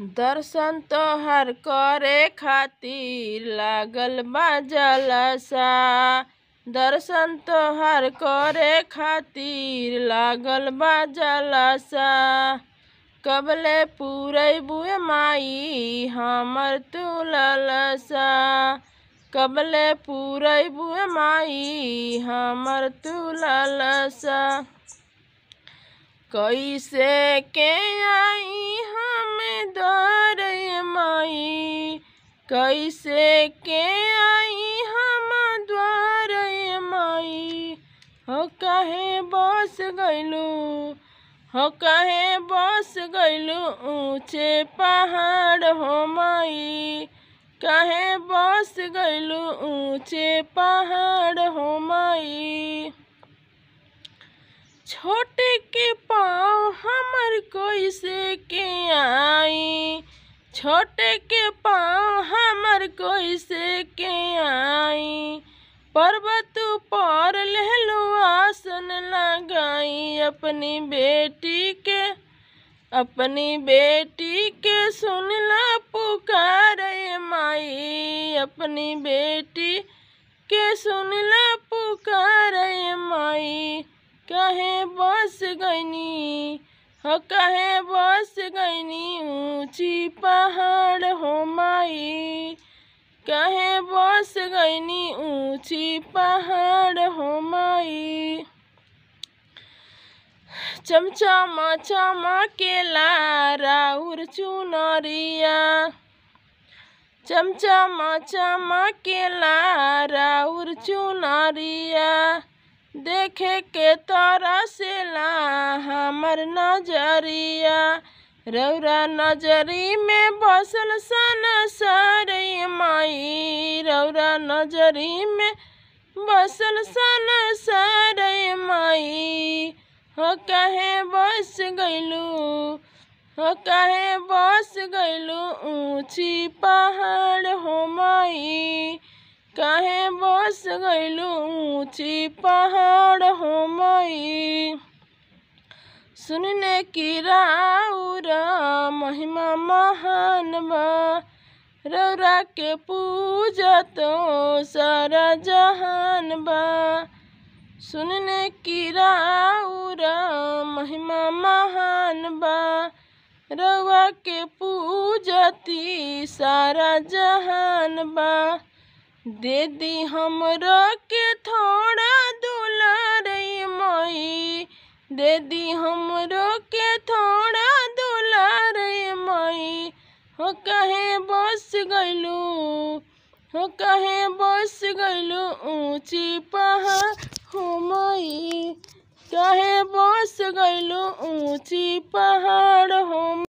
दर्शन तोहर करे खातिर लागल बा जलसा दर्शन तोहर करे खातिर लागल बा जलसा कबले बुए माई हमर तू ललसा कबले बुए माई हमर तू ललसा कैसे के आई कैसे के आई हम द्वार माई हो कहे बस गलू हो कहे बस गलू ऊँचे पहाड़ हो माई कहे बस गैलू ऊँचे पहाड़ हो माई छोटे के पाँव हमर कैसे के आई छोटे के पाँव हमर कोई से के आई पर्वत पर लहलू आसन लगाई अपनी बेटी के अपनी बेटी के सुनला पुकार माई अपनी बेटी के सुनला पुकार माई कहे बस गईनी हो कहे बस गईनी कहे बस गईनी ऊंची पहाड़ हो माई चमचमा चमा के लारा उर चुनरिया चमचमा चमा के लारा उर चुनरिया देखे के तरह से ला हमर नजरिया रौरा नजरी में बसल सन सर माई रौरा नजरी में बसल सन सारे माई हो कहे बस गलू हो कहे बस गलू ऊँची पहाड़ हो माई कहे बस गैलू ऊँची पहाड़ हो माई सुनने की राउरा महिमा महान बा रौरा के पूजा तो सारा जहान बा सुनने की राउरा महिमा महान बा रौरा के पूजती सारा जहान बा दे दी हमरा के थोड़ा दे दी हमरो के थोड़ा दुलार माई हो कहे बस गलू हो कहे बस गलू ऊंची पहाड़ हो माई कहे बस गलू ऊंची पहाड़ हो